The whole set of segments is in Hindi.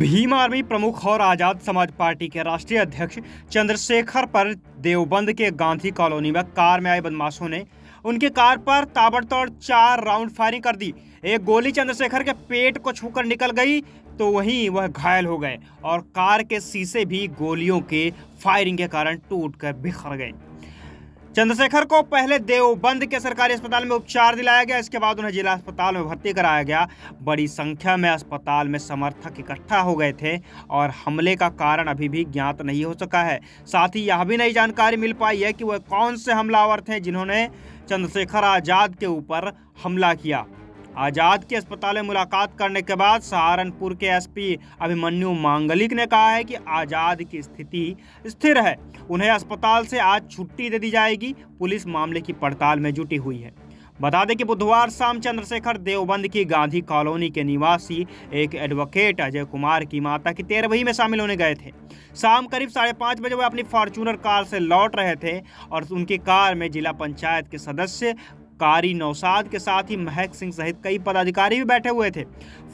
भीम आर्मी प्रमुख और आज़ाद समाज पार्टी के राष्ट्रीय अध्यक्ष चंद्रशेखर पर देवबंद के गांधी कॉलोनी में कार में आए बदमाशों ने उनके कार पर ताबड़तोड़ चार राउंड फायरिंग कर दी एक गोली चंद्रशेखर के पेट को छूकर निकल गई तो वहीं वह घायल हो गए और कार के शीशे भी गोलियों के फायरिंग के कारण टूट कर बिखर गए चंद्रशेखर को पहले देवबंद के सरकारी अस्पताल में उपचार दिलाया गया इसके बाद उन्हें जिला अस्पताल में भर्ती कराया गया बड़ी संख्या में अस्पताल में समर्थक इकट्ठा हो गए थे और हमले का कारण अभी भी ज्ञात नहीं हो सका है साथ ही यह भी नई जानकारी मिल पाई है कि वह कौन से हमलावर थे जिन्होंने चंद्रशेखर आज़ाद के ऊपर हमला किया आज़ाद के अस्पताल में मुलाकात करने के बाद सहारनपुर के एसपी अभिमन्यु मांगलिक ने कहा है कि आज़ाद की स्थिति स्थिर है उन्हें अस्पताल से आज छुट्टी दे दी जाएगी पुलिस मामले की पड़ताल में जुटी हुई है बता दें कि बुधवार शाम चंद्रशेखर देवबंद की गांधी कॉलोनी के निवासी एक एडवोकेट अजय कुमार की माता की तेरहवीं में शामिल होने गए थे शाम करीब साढ़े पाँच बजे वे अपनी फॉर्चूनर कार से लौट रहे थे और उनकी कार में जिला पंचायत के सदस्य कारी नौसाद के साथ ही महक सिंह सहित कई पदाधिकारी भी बैठे हुए थे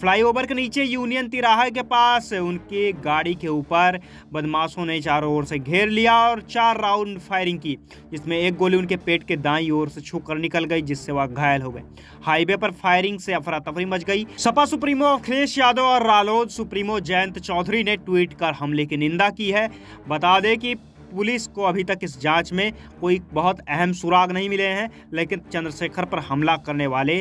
फ्लाईओवर के नीचे यूनियन तिराहा के पास उनके गाड़ी के ऊपर बदमाशों ने चारों ओर से घेर लिया और चार राउंड फायरिंग की जिसमें एक गोली उनके पेट के दाई ओर से छू निकल गई जिससे वह घायल हो गए हाईवे पर फायरिंग से अफरा तफरी मच गई सपा सुप्रीमो अखिलेश यादव और रालोद सुप्रीमो जयंत चौधरी ने ट्वीट कर हमले की निंदा की है बता दें कि पुलिस को अभी तक इस जांच में कोई बहुत अहम सुराग नहीं मिले हैं लेकिन चंद्रशेखर पर हमला करने वाले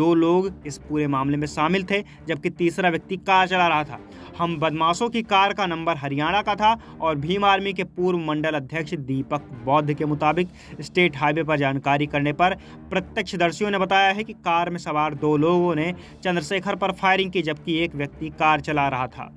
दो लोग इस पूरे मामले में शामिल थे जबकि तीसरा व्यक्ति कार चला रहा था हम बदमाशों की कार का नंबर हरियाणा का था और भीम आर्मी के पूर्व मंडल अध्यक्ष दीपक बौद्ध के मुताबिक स्टेट हाईवे पर जानकारी करने पर प्रत्यक्षदर्शियों ने बताया है कि कार में सवार दो लोगों ने चंद्रशेखर पर फायरिंग की जबकि एक व्यक्ति कार चला रहा था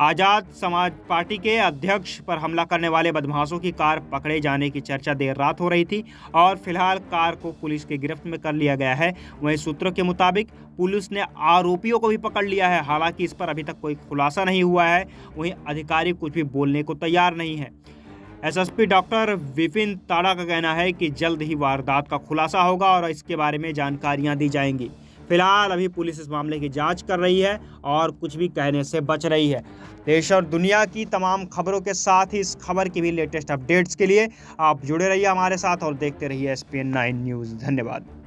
आज़ाद समाज पार्टी के अध्यक्ष पर हमला करने वाले बदमाशों की कार पकड़े जाने की चर्चा देर रात हो रही थी और फिलहाल कार को पुलिस के गिरफ्त में कर लिया गया है वहीं सूत्रों के मुताबिक पुलिस ने आरोपियों को भी पकड़ लिया है हालांकि इस पर अभी तक कोई खुलासा नहीं हुआ है वहीं अधिकारी कुछ भी बोलने को तैयार नहीं है एसएसपी डॉक्टर विपिन ताड़ा का कहना है कि जल्द ही वारदात का खुलासा होगा और इसके बारे में जानकारियां दी जाएंगी फिलहाल अभी पुलिस इस मामले की जांच कर रही है और कुछ भी कहने से बच रही है देश और दुनिया की तमाम खबरों के साथ ही इस खबर की भी लेटेस्ट अपडेट्स के लिए आप जुड़े रहिए हमारे साथ और देखते रहिए एस पी न्यूज़ धन्यवाद